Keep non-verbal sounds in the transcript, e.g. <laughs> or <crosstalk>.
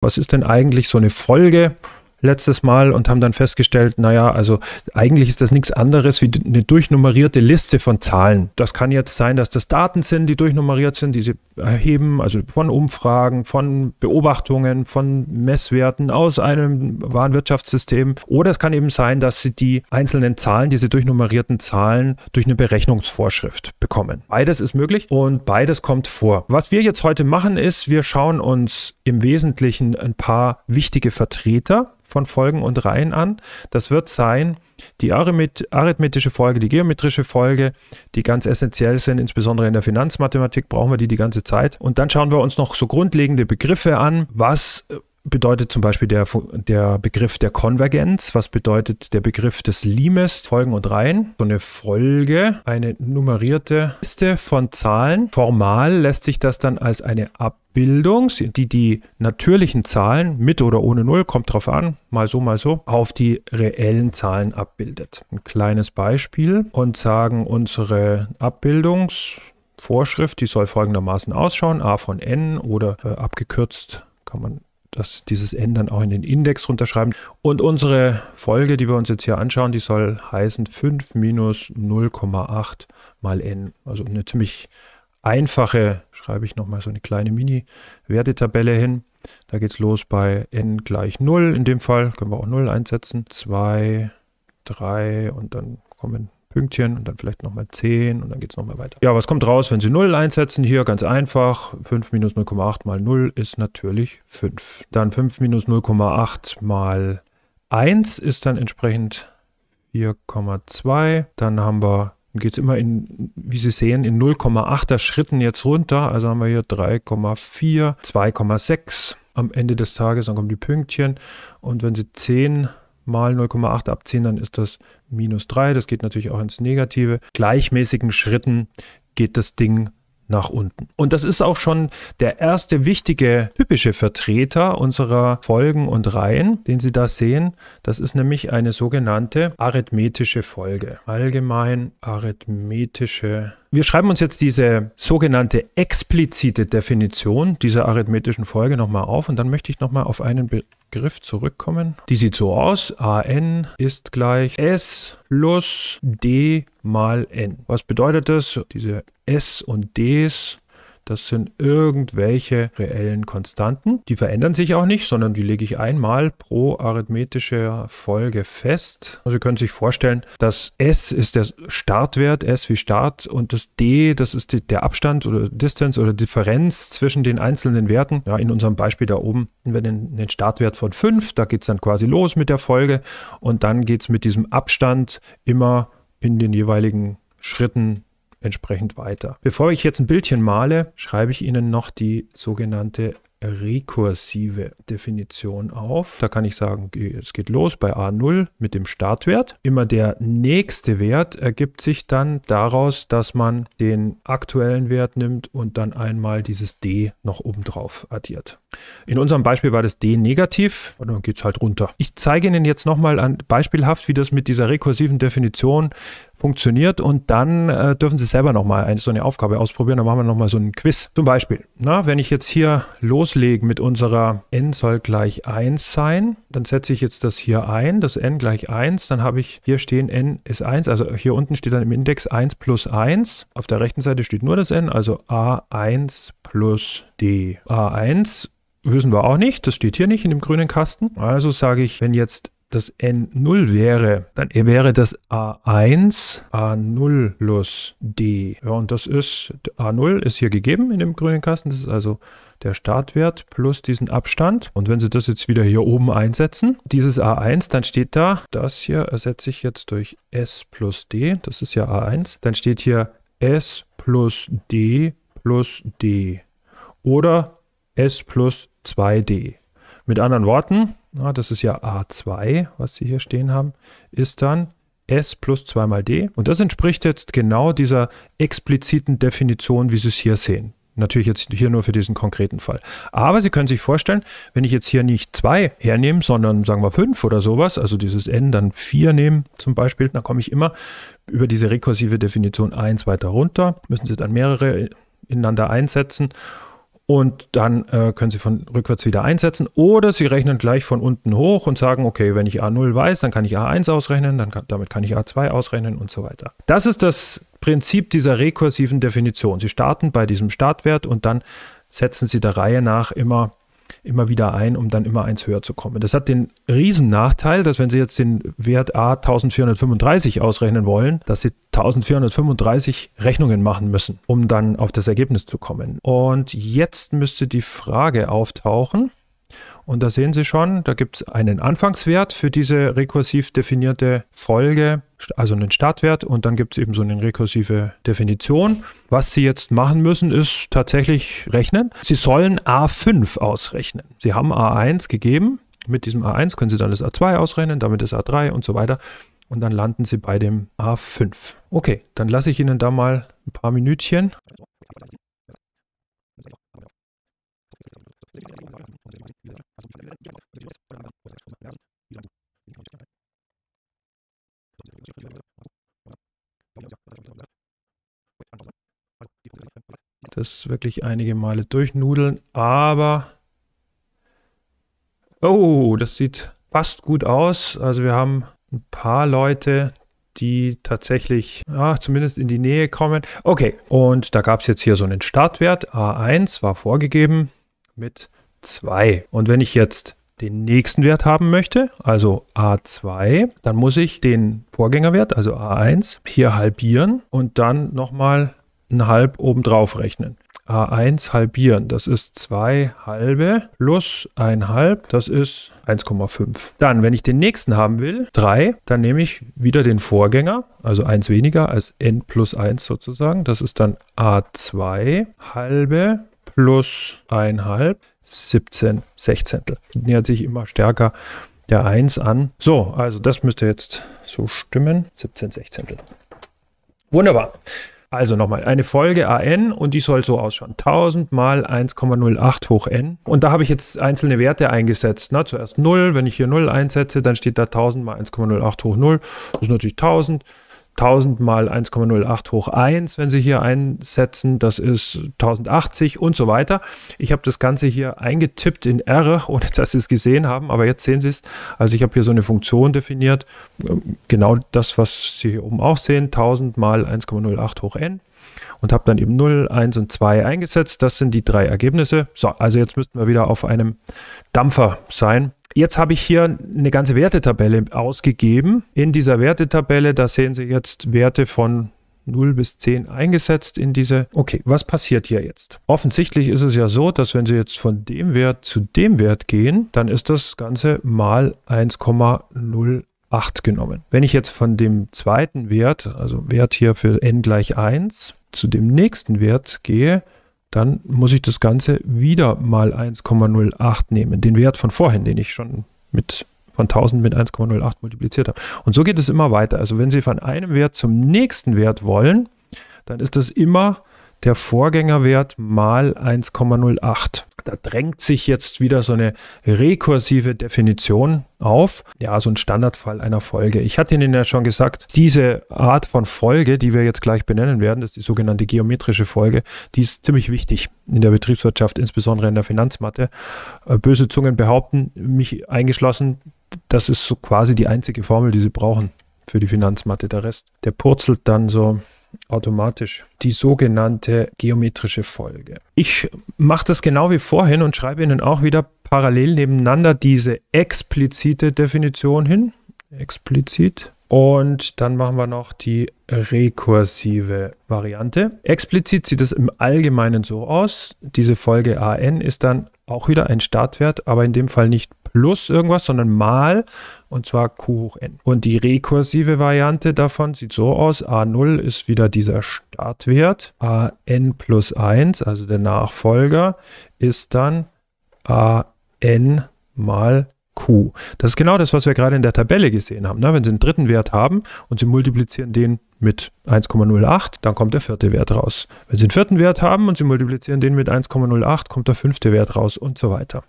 was ist denn eigentlich so eine Folge letztes Mal und haben dann festgestellt, naja, also eigentlich ist das nichts anderes wie eine durchnummerierte Liste von Zahlen. Das kann jetzt sein, dass das Daten sind, die durchnummeriert sind, die sie erheben, also von Umfragen, von Beobachtungen, von Messwerten aus einem Warenwirtschaftssystem. Oder es kann eben sein, dass sie die einzelnen Zahlen, diese durchnummerierten Zahlen, durch eine Berechnungsvorschrift bekommen. Beides ist möglich und beides kommt vor. Was wir jetzt heute machen ist, wir schauen uns im Wesentlichen ein paar wichtige Vertreter von Folgen und Reihen an. Das wird sein die arithmetische Folge, die geometrische Folge, die ganz essentiell sind, insbesondere in der Finanzmathematik brauchen wir die die ganze Zeit. Und dann schauen wir uns noch so grundlegende Begriffe an, was bedeutet zum Beispiel der, der Begriff der Konvergenz, was bedeutet der Begriff des Limes, Folgen und Reihen. So eine Folge, eine nummerierte Liste von Zahlen. Formal lässt sich das dann als eine Abbildung, die die natürlichen Zahlen mit oder ohne Null, kommt drauf an, mal so, mal so, auf die reellen Zahlen abbildet. Ein kleines Beispiel und sagen unsere Abbildungsvorschrift, die soll folgendermaßen ausschauen, a von n oder äh, abgekürzt kann man das, dieses N dann auch in den Index runterschreiben. Und unsere Folge, die wir uns jetzt hier anschauen, die soll heißen 5 minus 0,8 mal N. Also eine ziemlich einfache, schreibe ich nochmal so eine kleine Mini-Wertetabelle hin. Da geht es los bei N gleich 0. In dem Fall können wir auch 0 einsetzen. 2, 3 und dann kommen Pünktchen und dann vielleicht nochmal 10 und dann geht es nochmal weiter. Ja, was kommt raus, wenn Sie 0 einsetzen? Hier ganz einfach. 5 minus 0,8 mal 0 ist natürlich 5. Dann 5 minus 0,8 mal 1 ist dann entsprechend 4,2. Dann haben wir, geht es immer in, wie Sie sehen, in 0,8er Schritten jetzt runter. Also haben wir hier 3,4, 2,6 am Ende des Tages. Dann kommen die Pünktchen. Und wenn Sie 10 mal 0,8 abziehen, dann ist das minus 3. Das geht natürlich auch ins Negative. Gleichmäßigen Schritten geht das Ding nach unten. Und das ist auch schon der erste wichtige typische Vertreter unserer Folgen und Reihen, den Sie da sehen. Das ist nämlich eine sogenannte arithmetische Folge. Allgemein arithmetische wir schreiben uns jetzt diese sogenannte explizite Definition dieser arithmetischen Folge nochmal auf und dann möchte ich nochmal auf einen Begriff zurückkommen. Die sieht so aus. AN ist gleich S plus D mal N. Was bedeutet das? Diese S und Ds das sind irgendwelche reellen Konstanten. Die verändern sich auch nicht, sondern die lege ich einmal pro arithmetische Folge fest. Also Sie können sich vorstellen, das S ist der Startwert, S wie Start, und das D, das ist die, der Abstand oder Distance oder Differenz zwischen den einzelnen Werten. Ja, in unserem Beispiel da oben haben wir den, den Startwert von 5, da geht es dann quasi los mit der Folge und dann geht es mit diesem Abstand immer in den jeweiligen Schritten entsprechend weiter. Bevor ich jetzt ein Bildchen male, schreibe ich Ihnen noch die sogenannte rekursive Definition auf. Da kann ich sagen, es geht los bei A0 mit dem Startwert. Immer der nächste Wert ergibt sich dann daraus, dass man den aktuellen Wert nimmt und dann einmal dieses D noch obendrauf addiert. In unserem Beispiel war das D negativ und dann geht es halt runter. Ich zeige Ihnen jetzt nochmal beispielhaft, wie das mit dieser rekursiven Definition funktioniert und dann äh, dürfen Sie selber nochmal eine, so eine Aufgabe ausprobieren. Dann machen wir nochmal so einen Quiz. Zum Beispiel, na, wenn ich jetzt hier loslege mit unserer n soll gleich 1 sein, dann setze ich jetzt das hier ein, das n gleich 1, dann habe ich hier stehen n ist 1, also hier unten steht dann im Index 1 plus 1. Auf der rechten Seite steht nur das n, also a1 plus d. a1 wissen wir auch nicht, das steht hier nicht in dem grünen Kasten. Also sage ich, wenn jetzt das n 0 wäre, dann wäre das a1 a0 plus d. Ja, und das ist, a0 ist hier gegeben in dem grünen Kasten, das ist also der Startwert plus diesen Abstand. Und wenn Sie das jetzt wieder hier oben einsetzen, dieses a1, dann steht da, das hier ersetze ich jetzt durch s plus d, das ist ja a1, dann steht hier s plus d plus d oder s plus 2d. Mit anderen Worten, na, das ist ja A2, was Sie hier stehen haben, ist dann S plus 2 mal D. Und das entspricht jetzt genau dieser expliziten Definition, wie Sie es hier sehen. Natürlich jetzt hier nur für diesen konkreten Fall. Aber Sie können sich vorstellen, wenn ich jetzt hier nicht 2 hernehme, sondern sagen wir 5 oder sowas, also dieses n dann 4 nehmen zum Beispiel, dann komme ich immer über diese rekursive Definition 1 weiter runter. Müssen Sie dann mehrere ineinander einsetzen und dann äh, können Sie von rückwärts wieder einsetzen oder Sie rechnen gleich von unten hoch und sagen, okay, wenn ich A0 weiß, dann kann ich A1 ausrechnen, dann kann, damit kann ich A2 ausrechnen und so weiter. Das ist das Prinzip dieser rekursiven Definition. Sie starten bei diesem Startwert und dann setzen Sie der Reihe nach immer immer wieder ein, um dann immer eins höher zu kommen. Das hat den riesen Nachteil, dass wenn Sie jetzt den Wert A 1435 ausrechnen wollen, dass Sie 1435 Rechnungen machen müssen, um dann auf das Ergebnis zu kommen. Und jetzt müsste die Frage auftauchen, und da sehen Sie schon, da gibt es einen Anfangswert für diese rekursiv definierte Folge, also einen Startwert und dann gibt es eben so eine rekursive Definition. Was Sie jetzt machen müssen, ist tatsächlich rechnen. Sie sollen A5 ausrechnen. Sie haben A1 gegeben. Mit diesem A1 können Sie dann das A2 ausrechnen, damit das A3 und so weiter. Und dann landen Sie bei dem A5. Okay, dann lasse ich Ihnen da mal ein paar Minütchen. Das wirklich einige Male durchnudeln, aber... Oh, das sieht fast gut aus. Also wir haben ein paar Leute, die tatsächlich ja, zumindest in die Nähe kommen. Okay, und da gab es jetzt hier so einen Startwert. A1 war vorgegeben mit 2. Und wenn ich jetzt den nächsten Wert haben möchte, also A2, dann muss ich den Vorgängerwert, also A1, hier halbieren und dann nochmal ein halb obendrauf rechnen. A1 halbieren, das ist 2 halbe plus 1 halb, das ist 1,5. Dann, wenn ich den nächsten haben will, 3, dann nehme ich wieder den Vorgänger, also 1 weniger als n plus 1 sozusagen. Das ist dann A2 halbe plus 1 halb 17 Sechzehntel. Nähert sich immer stärker der 1 an. So, also das müsste jetzt so stimmen. 17 Sechzehntel. Wunderbar. Also nochmal eine Folge AN und die soll so ausschauen. 1000 mal 1,08 hoch n. Und da habe ich jetzt einzelne Werte eingesetzt. Ne? Zuerst 0, wenn ich hier 0 einsetze, dann steht da 1000 mal 1,08 hoch 0. Das ist natürlich 1000. 1000 mal 1,08 hoch 1, wenn Sie hier einsetzen, das ist 1080 und so weiter. Ich habe das Ganze hier eingetippt in R, ohne <laughs> dass Sie es gesehen haben, aber jetzt sehen Sie es. Also ich habe hier so eine Funktion definiert, genau das, was Sie hier oben auch sehen, 1000 mal 1,08 hoch n und habe dann eben 0, 1 und 2 eingesetzt. Das sind die drei Ergebnisse. So, also jetzt müssten wir wieder auf einem Dampfer sein. Jetzt habe ich hier eine ganze Wertetabelle ausgegeben. In dieser Wertetabelle, da sehen Sie jetzt Werte von 0 bis 10 eingesetzt in diese. Okay, was passiert hier jetzt? Offensichtlich ist es ja so, dass wenn Sie jetzt von dem Wert zu dem Wert gehen, dann ist das Ganze mal 1,01. 8 genommen. Wenn ich jetzt von dem zweiten Wert, also Wert hier für n gleich 1, zu dem nächsten Wert gehe, dann muss ich das Ganze wieder mal 1,08 nehmen. Den Wert von vorhin, den ich schon mit von 1000 mit 1,08 multipliziert habe. Und so geht es immer weiter. Also wenn Sie von einem Wert zum nächsten Wert wollen, dann ist das immer der Vorgängerwert mal 1,08. Da drängt sich jetzt wieder so eine rekursive Definition auf. Ja, so ein Standardfall einer Folge. Ich hatte Ihnen ja schon gesagt, diese Art von Folge, die wir jetzt gleich benennen werden, das ist die sogenannte geometrische Folge, die ist ziemlich wichtig in der Betriebswirtschaft, insbesondere in der Finanzmatte. Äh, böse Zungen behaupten, mich eingeschlossen, das ist so quasi die einzige Formel, die sie brauchen für die Finanzmatte. Der Rest, der purzelt dann so automatisch die sogenannte geometrische Folge. Ich mache das genau wie vorhin und schreibe Ihnen auch wieder parallel nebeneinander diese explizite Definition hin. Explizit. Und dann machen wir noch die rekursive Variante. Explizit sieht es im Allgemeinen so aus. Diese Folge AN ist dann auch wieder ein Startwert, aber in dem Fall nicht plus irgendwas, sondern mal und zwar q hoch n. Und die rekursive Variante davon sieht so aus, a0 ist wieder dieser Startwert, a n plus 1, also der Nachfolger, ist dann a n mal q. Das ist genau das, was wir gerade in der Tabelle gesehen haben. Ne? Wenn Sie einen dritten Wert haben und Sie multiplizieren den mit 1,08, dann kommt der vierte Wert raus. Wenn Sie einen vierten Wert haben und Sie multiplizieren den mit 1,08, kommt der fünfte Wert raus und so weiter.